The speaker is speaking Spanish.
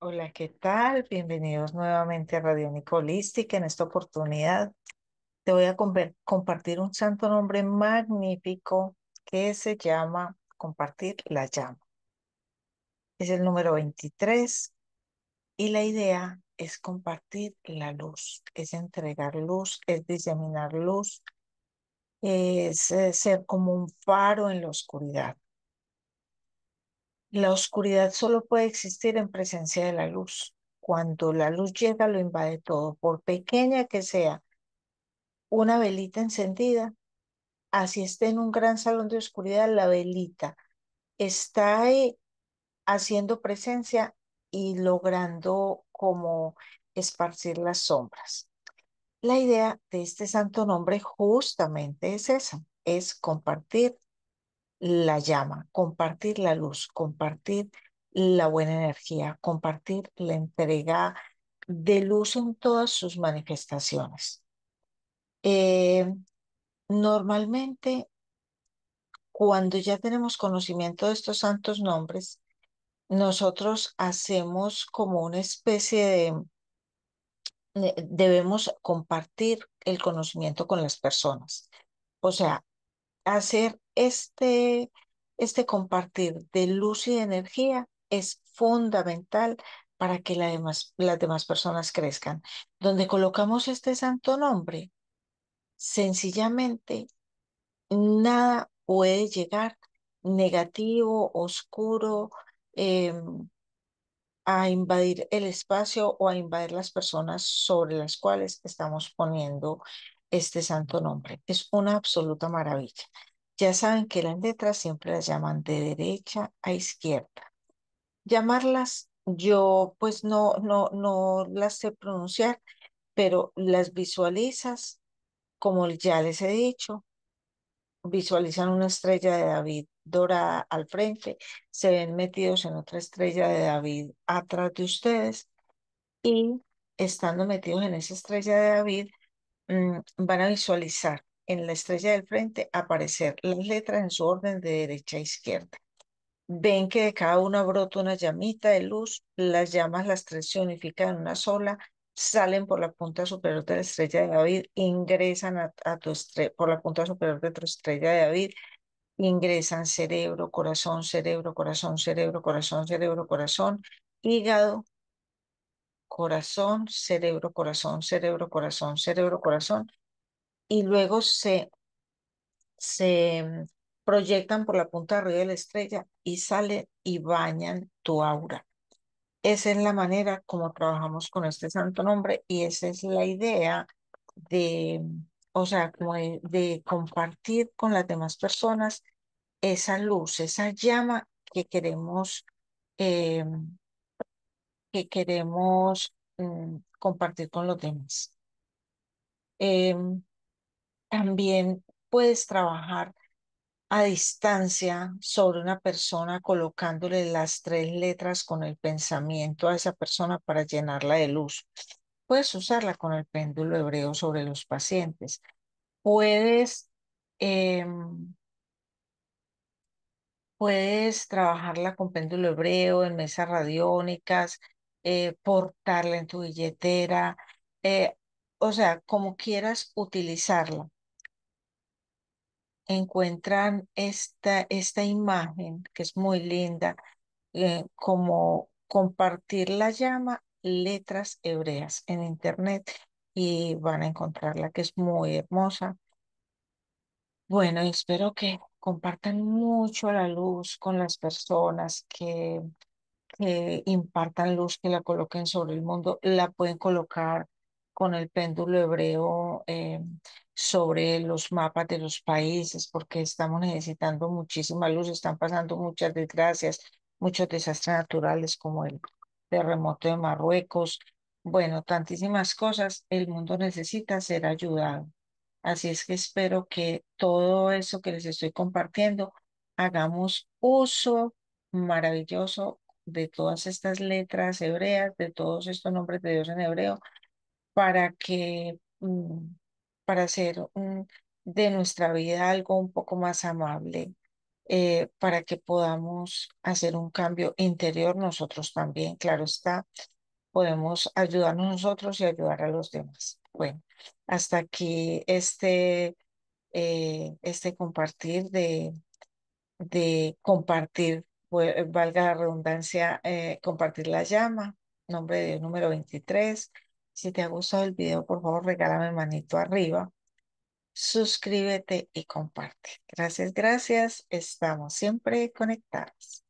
Hola, ¿qué tal? Bienvenidos nuevamente a Radio Nicolística. En esta oportunidad te voy a compartir un santo nombre magnífico que se llama Compartir la llama. Es el número 23 y la idea es compartir la luz, es entregar luz, es diseminar luz, es eh, ser como un faro en la oscuridad. La oscuridad solo puede existir en presencia de la luz. Cuando la luz llega, lo invade todo, por pequeña que sea. Una velita encendida, así esté en un gran salón de oscuridad, la velita está ahí eh, haciendo presencia y logrando como esparcir las sombras. La idea de este santo nombre justamente es esa, es compartir la llama, compartir la luz, compartir la buena energía, compartir la entrega de luz en todas sus manifestaciones. Eh, normalmente, cuando ya tenemos conocimiento de estos santos nombres, nosotros hacemos como una especie de, debemos compartir el conocimiento con las personas. O sea, hacer este, este compartir de luz y de energía es fundamental para que la demás, las demás personas crezcan. Donde colocamos este santo nombre, sencillamente nada puede llegar negativo, oscuro, em, a invadir el espacio o a invadir las personas sobre las cuales estamos poniendo este santo nombre. Es una absoluta maravilla. Ya saben que las letras siempre las llaman de derecha a izquierda. Llamarlas, yo pues no, no, no las sé pronunciar, pero las visualizas, como ya les he dicho, visualizan una estrella de David dorada al frente, se ven metidos en otra estrella de David atrás de ustedes y estando metidos en esa estrella de David, Mm, van a visualizar en la estrella del frente aparecer las letras en su orden de derecha a izquierda. Ven que de cada una brota una llamita de luz, las llamas las tres se unifican en una sola, salen por la punta superior de la estrella de David, ingresan a, tu por la punta superior de tu estrella de David, ingresan cerebro, corazón, cerebro, corazón, cerebro, corazón, cerebro, corazón, hígado, corazón, cerebro, corazón, cerebro, corazón, cerebro, corazón, y luego se, se mm, proyectan por la punta de arriba de la estrella y salen y bañan tu aura. Esa es la manera como trabajamos con este santo nombre y esa es la idea de, o sea, de, compartir con las demás personas esa luz, esa llama que queremos em, que queremos mm, compartir con los demás. Em, también puedes trabajar a distancia sobre una persona colocándole las tres letras con el pensamiento a esa persona para llenarla de luz. Puedes usarla con el péndulo hebreo sobre los pacientes. Puedes, em, puedes trabajarla con péndulo hebreo en mesas radiónicas, eh, portarla en tu billetera, eh, o sea, como quieras utilizarla. Encuentran esta, esta imagen que es muy linda, eh, como compartir la llama letras hebreas en internet y van a encontrarla que es muy hermosa. Bueno, espero que compartan mucho la luz con las personas que que eh, impartan luz, que la coloquen sobre el mundo, la pueden colocar con el péndulo hebreo eh, sobre los mapas de los países, porque estamos necesitando muchísima luz, están pasando muchas desgracias, muchos desastres naturales como el terremoto de Marruecos, bueno, tantísimas cosas, el mundo necesita ser ayudado. Así es que espero que todo eso que les estoy compartiendo, hagamos uso maravilloso de todas estas letras hebreas, de todos estos nombres de Dios en hebreo, para que, mm, para hacer de nuestra vida algo un poco más amable, eh, para que podamos hacer un cambio interior nosotros también, claro está, podemos ayudarnos nosotros y ayudar a los demás. Bueno, hasta aquí este, eh, este compartir de, de compartir pues, eh, valga la redundancia, eh, compartir la llama, nombre de número 23. Si te ha gustado el video, por favor, regálame manito arriba, suscríbete y comparte. Gracias, gracias. Estamos siempre conectados.